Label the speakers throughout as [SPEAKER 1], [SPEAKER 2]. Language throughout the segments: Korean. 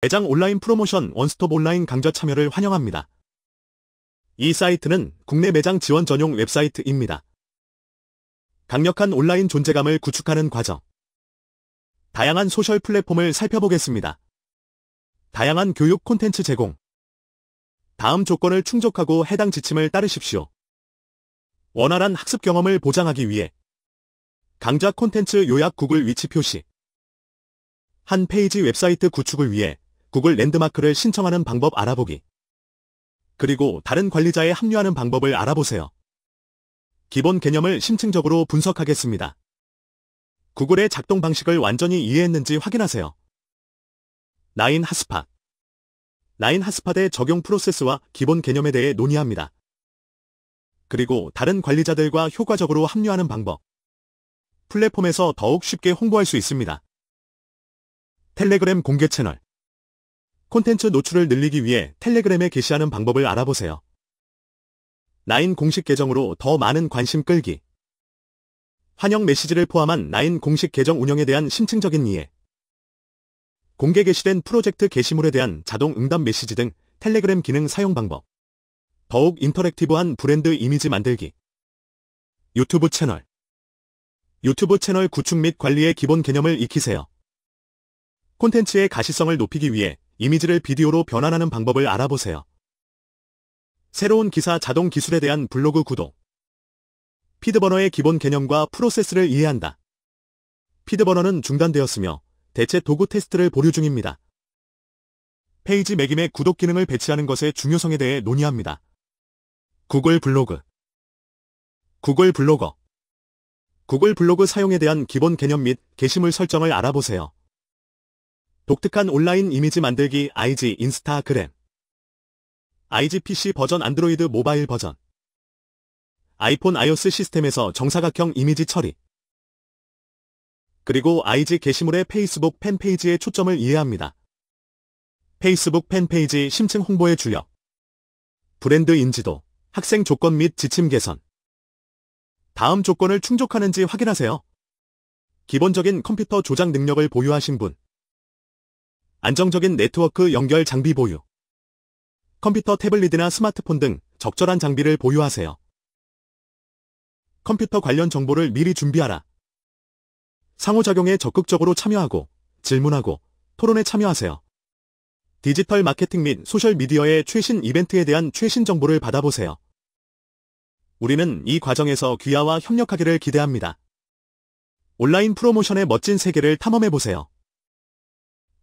[SPEAKER 1] 매장 온라인 프로모션 원스톱 온라인 강좌 참여를 환영합니다. 이 사이트는 국내 매장 지원 전용 웹사이트입니다. 강력한 온라인 존재감을 구축하는 과정. 다양한 소셜 플랫폼을 살펴보겠습니다. 다양한 교육 콘텐츠 제공. 다음 조건을 충족하고 해당 지침을 따르십시오. 원활한 학습 경험을 보장하기 위해 강좌 콘텐츠 요약 구글 위치 표시. 한 페이지 웹사이트 구축을 위해 구글 랜드마크를 신청하는 방법 알아보기. 그리고 다른 관리자에 합류하는 방법을 알아보세요. 기본 개념을 심층적으로 분석하겠습니다. 구글의 작동 방식을 완전히 이해했는지 확인하세요. 나인 핫스팟 나인 핫스팟의 적용 프로세스와 기본 개념에 대해 논의합니다. 그리고 다른 관리자들과 효과적으로 합류하는 방법. 플랫폼에서 더욱 쉽게 홍보할 수 있습니다. 텔레그램 공개 채널 콘텐츠 노출을 늘리기 위해 텔레그램에 게시하는 방법을 알아보세요. 라인 공식 계정으로 더 많은 관심 끌기 환영 메시지를 포함한 라인 공식 계정 운영에 대한 심층적인 이해 공개 게시된 프로젝트 게시물에 대한 자동 응답 메시지 등 텔레그램 기능 사용 방법 더욱 인터랙티브한 브랜드 이미지 만들기 유튜브 채널 유튜브 채널 구축 및 관리의 기본 개념을 익히세요. 콘텐츠의 가시성을 높이기 위해 이미지를 비디오로 변환하는 방법을 알아보세요. 새로운 기사 자동 기술에 대한 블로그 구독 피드버너의 기본 개념과 프로세스를 이해한다. 피드버너는 중단되었으며 대체 도구 테스트를 보류 중입니다. 페이지 매김의 구독 기능을 배치하는 것의 중요성에 대해 논의합니다. 구글 블로그 구글 블로거 구글 블로그 사용에 대한 기본 개념 및 게시물 설정을 알아보세요. 독특한 온라인 이미지 만들기 IG 인스타그램 IG PC 버전 안드로이드 모바일 버전 아이폰 iOS 시스템에서 정사각형 이미지 처리 그리고 IG 게시물의 페이스북 팬페이지의 초점을 이해합니다. 페이스북 팬페이지 심층 홍보의 주력 브랜드 인지도, 학생 조건 및 지침 개선 다음 조건을 충족하는지 확인하세요. 기본적인 컴퓨터 조작 능력을 보유하신 분 안정적인 네트워크 연결 장비 보유. 컴퓨터 태블릿이나 스마트폰 등 적절한 장비를 보유하세요. 컴퓨터 관련 정보를 미리 준비하라. 상호작용에 적극적으로 참여하고 질문하고 토론에 참여하세요. 디지털 마케팅 및 소셜미디어의 최신 이벤트에 대한 최신 정보를 받아보세요. 우리는 이 과정에서 귀하와 협력하기를 기대합니다. 온라인 프로모션의 멋진 세계를 탐험해보세요.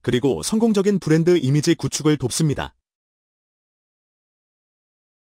[SPEAKER 1] 그리고 성공적인 브랜드 이미지 구축을 돕습니다.